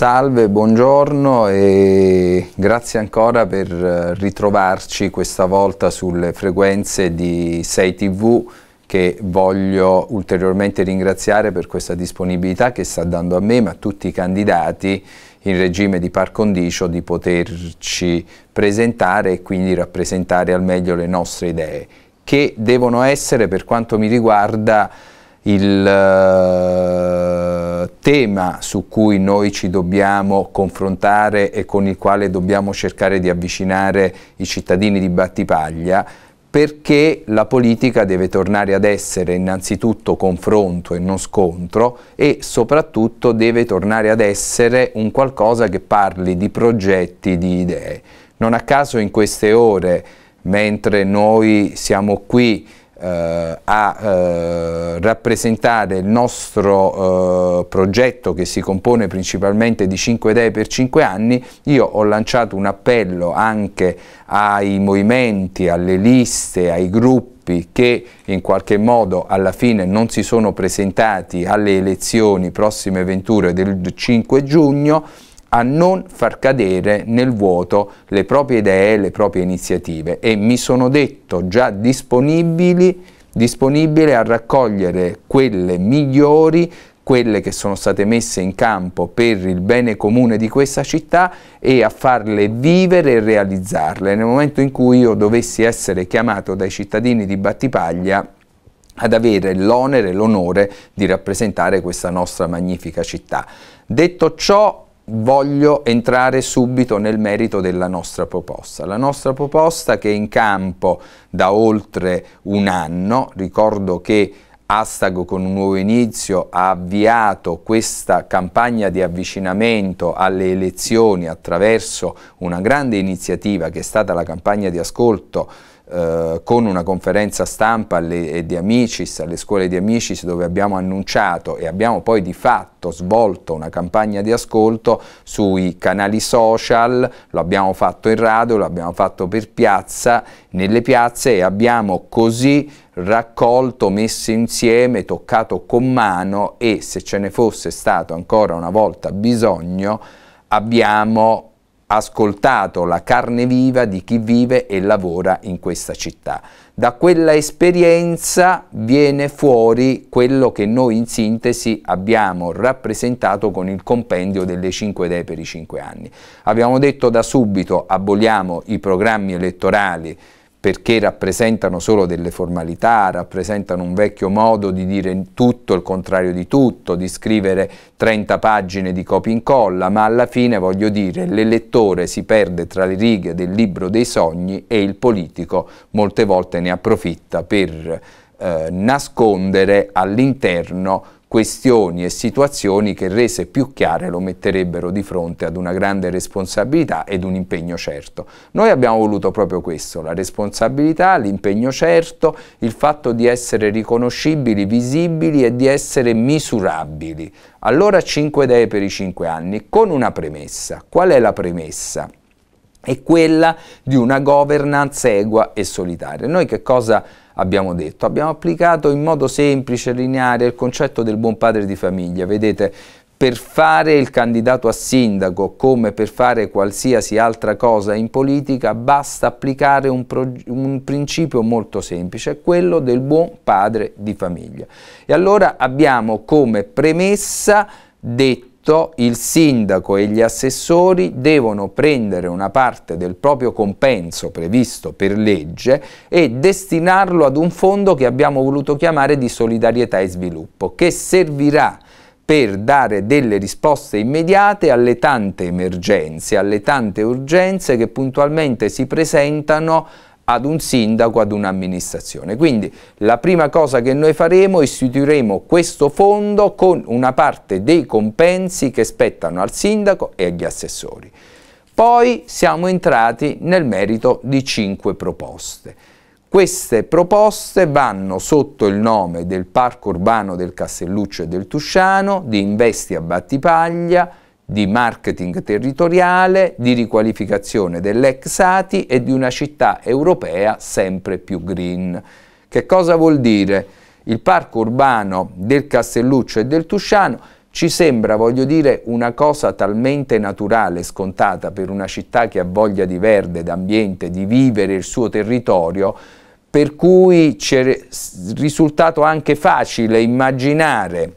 Salve, buongiorno e grazie ancora per eh, ritrovarci questa volta sulle frequenze di 6 TV che voglio ulteriormente ringraziare per questa disponibilità che sta dando a me ma a tutti i candidati in regime di par condicio di poterci presentare e quindi rappresentare al meglio le nostre idee che devono essere per quanto mi riguarda il eh, tema su cui noi ci dobbiamo confrontare e con il quale dobbiamo cercare di avvicinare i cittadini di Battipaglia perché la politica deve tornare ad essere innanzitutto confronto e non scontro e soprattutto deve tornare ad essere un qualcosa che parli di progetti, di idee. Non a caso in queste ore, mentre noi siamo qui eh, a eh, rappresentare il nostro eh, progetto che si compone principalmente di 5 idee per 5 anni, io ho lanciato un appello anche ai movimenti, alle liste, ai gruppi che in qualche modo alla fine non si sono presentati alle elezioni prossime venture del 5 giugno, a non far cadere nel vuoto le proprie idee, le proprie iniziative e mi sono detto già disponibile a raccogliere quelle migliori quelle che sono state messe in campo per il bene comune di questa città e a farle vivere e realizzarle. Nel momento in cui io dovessi essere chiamato dai cittadini di Battipaglia ad avere l'onere e l'onore di rappresentare questa nostra magnifica città. Detto ciò, voglio entrare subito nel merito della nostra proposta. La nostra proposta che è in campo da oltre un anno, ricordo che Astago con un nuovo inizio ha avviato questa campagna di avvicinamento alle elezioni attraverso una grande iniziativa che è stata la campagna di ascolto eh, con una conferenza stampa alle, di Amicis, alle scuole di Amicis dove abbiamo annunciato e abbiamo poi di fatto svolto una campagna di ascolto sui canali social, lo abbiamo fatto in radio, lo abbiamo fatto per piazza, nelle piazze e abbiamo così raccolto, messo insieme, toccato con mano e se ce ne fosse stato ancora una volta bisogno abbiamo ascoltato la carne viva di chi vive e lavora in questa città. Da quella esperienza viene fuori quello che noi in sintesi abbiamo rappresentato con il compendio delle 5 idee per i 5 anni. Abbiamo detto da subito aboliamo i programmi elettorali perché rappresentano solo delle formalità, rappresentano un vecchio modo di dire tutto il contrario di tutto, di scrivere 30 pagine di copia e incolla, ma alla fine voglio dire l'elettore si perde tra le righe del libro dei sogni e il politico molte volte ne approfitta per eh, nascondere all'interno questioni e situazioni che rese più chiare lo metterebbero di fronte ad una grande responsabilità ed un impegno certo. Noi abbiamo voluto proprio questo, la responsabilità, l'impegno certo, il fatto di essere riconoscibili, visibili e di essere misurabili. Allora 5 idee per i 5 anni con una premessa. Qual è la premessa? è quella di una governance egua e solitaria. Noi che cosa abbiamo detto? Abbiamo applicato in modo semplice, e lineare, il concetto del buon padre di famiglia. Vedete, per fare il candidato a sindaco come per fare qualsiasi altra cosa in politica basta applicare un, un, principio molto semplice, quello del buon padre di famiglia. E allora abbiamo come premessa detto questo il sindaco e gli assessori devono prendere una parte del proprio compenso previsto per legge e destinarlo ad un fondo che abbiamo voluto chiamare di solidarietà e sviluppo, che servirà per dare delle risposte immediate alle tante emergenze, alle tante urgenze che puntualmente si presentano ad un sindaco, ad un'amministrazione. Quindi la prima cosa che noi faremo, è istituiremo questo fondo con una parte dei compensi che spettano al sindaco e agli assessori. Poi siamo entrati nel merito di cinque proposte. Queste proposte vanno sotto il nome del Parco Urbano del Castelluccio e del Tusciano, di Investi a Battipaglia, di marketing territoriale, di riqualificazione dell'ex ATI e di una città europea sempre più green. Che cosa vuol dire? Il parco urbano del Castelluccio e del Tusciano ci sembra, voglio dire, una cosa talmente naturale, e scontata per una città che ha voglia di verde, d'ambiente, di vivere il suo territorio, per cui ci è risultato anche facile immaginare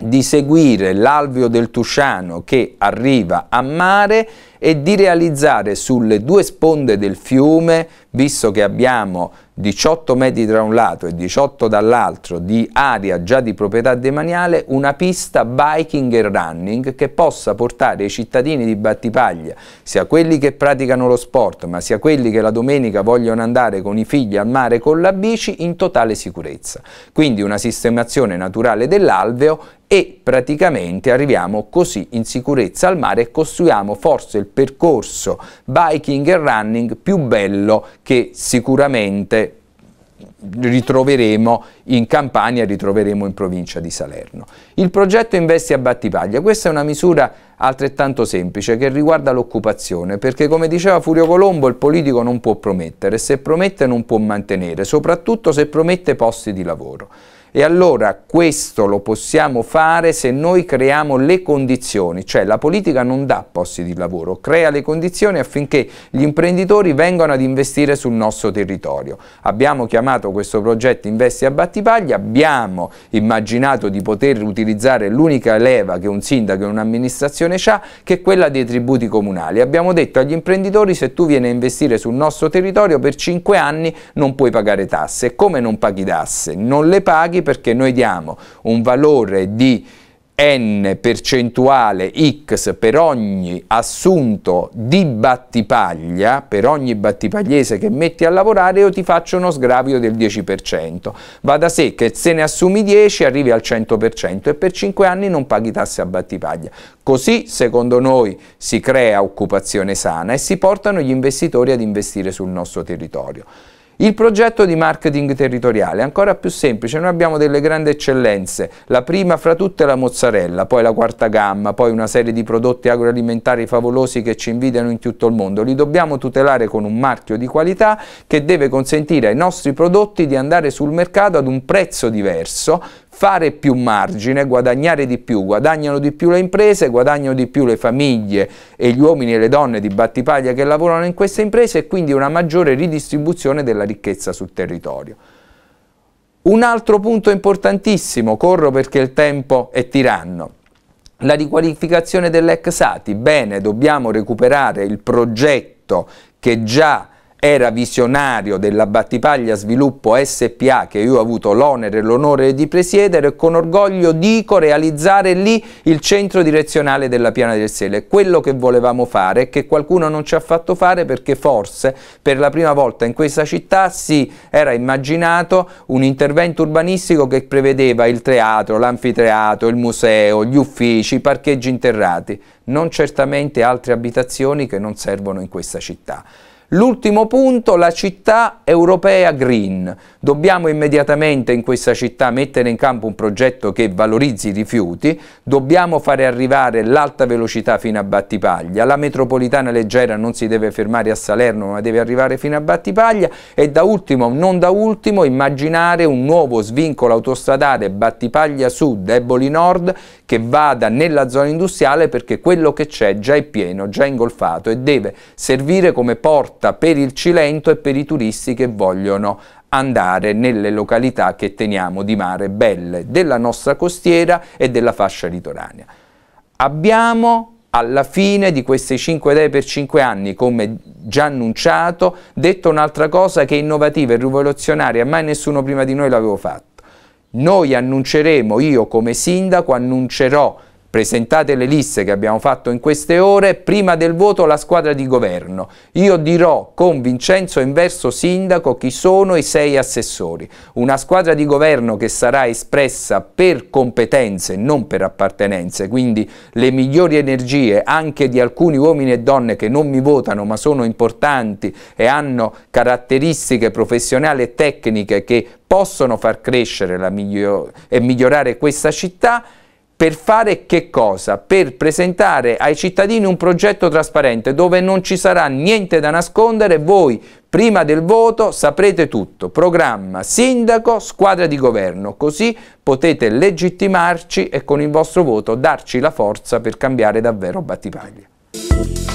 di seguire l'alveo del Tusciano che arriva a mare e di realizzare sulle due sponde del fiume, visto che abbiamo 18 metri da un lato e 18 dall'altro di area già di proprietà demaniale, una pista biking e running che possa portare i cittadini di Battipaglia, sia quelli che praticano lo sport, ma sia quelli che la domenica vogliono andare con i figli al mare con la bici, in totale sicurezza. Quindi una sistemazione naturale dell'alveo e praticamente arriviamo così in sicurezza al mare e costruiamo forse il percorso biking e running più bello che sicuramente ritroveremo in Campania, ritroveremo in provincia di Salerno. Il progetto Investi a Battipaglia, questa è una misura altrettanto semplice che riguarda l'occupazione, perché come diceva Furio Colombo il politico non può promettere, se promette non può mantenere, soprattutto se promette posti di lavoro. E allora questo lo possiamo fare se noi creiamo le condizioni, cioè la politica non dà posti di lavoro, crea le condizioni affinché gli imprenditori vengano ad investire sul nostro territorio. Abbiamo chiamato questo progetto Investi a Battipaglia, abbiamo immaginato di poter utilizzare l'unica leva che un sindaco e un'amministrazione ha, che è quella dei tributi comunali. Abbiamo detto agli imprenditori se tu vieni a investire sul nostro territorio per 5 anni non puoi pagare tasse. Come non paghi tasse? Non le paghi perché noi diamo un valore di n percentuale x per ogni assunto di battipaglia, per ogni battipagliese che metti a lavorare io ti faccio uno sgravio del 10%. Va da sé che se ne assumi 10 arrivi al 100% e per 5 anni non paghi tasse a battipaglia. Così secondo noi si crea occupazione sana e si portano gli investitori ad investire sul nostro territorio. Il progetto di marketing territoriale è ancora più semplice, noi abbiamo delle grandi eccellenze, la prima fra tutte è la mozzarella, poi la quarta gamma, poi una serie di prodotti agroalimentari favolosi che ci invidiano in tutto il mondo, li dobbiamo tutelare con un marchio di qualità che deve consentire ai nostri prodotti di andare sul mercato ad un prezzo diverso fare più margine, guadagnare di più, guadagnano di più le imprese, guadagnano di più le famiglie e gli uomini e le donne di Battipaglia che lavorano in queste imprese e quindi una maggiore ridistribuzione della ricchezza sul territorio. Un altro punto importantissimo, corro perché il tempo è tiranno, la riqualificazione dell'ex ATI. Bene, dobbiamo recuperare il progetto che già era visionario della Battipaglia Sviluppo SPA che io ho avuto l'onere e l'onore di presiedere e con orgoglio dico realizzare lì il centro direzionale della Piana del Sele, quello che volevamo fare e che qualcuno non ci ha fatto fare perché forse per la prima volta in questa città si era immaginato un intervento urbanistico che prevedeva il teatro, l'anfiteatro, il museo, gli uffici, i parcheggi interrati, non certamente altre abitazioni che non servono in questa città. L'ultimo punto, la città europea green. Dobbiamo immediatamente in questa città mettere in campo un progetto che valorizzi i rifiuti, dobbiamo fare arrivare l'alta velocità fino a Battipaglia, la metropolitana leggera non si deve fermare a Salerno ma deve arrivare fino a Battipaglia e da ultimo, non da ultimo, immaginare un nuovo svincolo autostradale Battipaglia Sud Eboli Nord che vada nella zona industriale perché quello che c'è già è pieno, già ingolfato e deve servire come porta rotta per il Cilento e per i turisti che vogliono andare nelle località che teniamo di mare belle della nostra costiera e della fascia litoranea. Abbiamo alla fine di queste 5 idee per 5 anni, come già annunciato, detto un'altra cosa che è innovativa e rivoluzionaria, mai nessuno prima di noi l'aveva fatto. Noi annunceremo, io come sindaco annuncerò presentate le liste che abbiamo fatto in queste ore, prima del voto la squadra di governo. Io dirò con Vincenzo Inverso Sindaco chi sono i sei assessori. Una squadra di governo che sarà espressa per competenze, non per appartenenze, quindi le migliori energie anche di alcuni uomini e donne che non mi votano ma sono importanti e hanno caratteristiche professionali e tecniche che possono far crescere miglior e migliorare questa città per fare che cosa? Per presentare ai cittadini un progetto trasparente dove non ci sarà niente da nascondere, voi prima del voto saprete tutto, programma, sindaco, squadra di governo, così potete legittimarci e con il vostro voto darci la forza per cambiare davvero Battipaglia.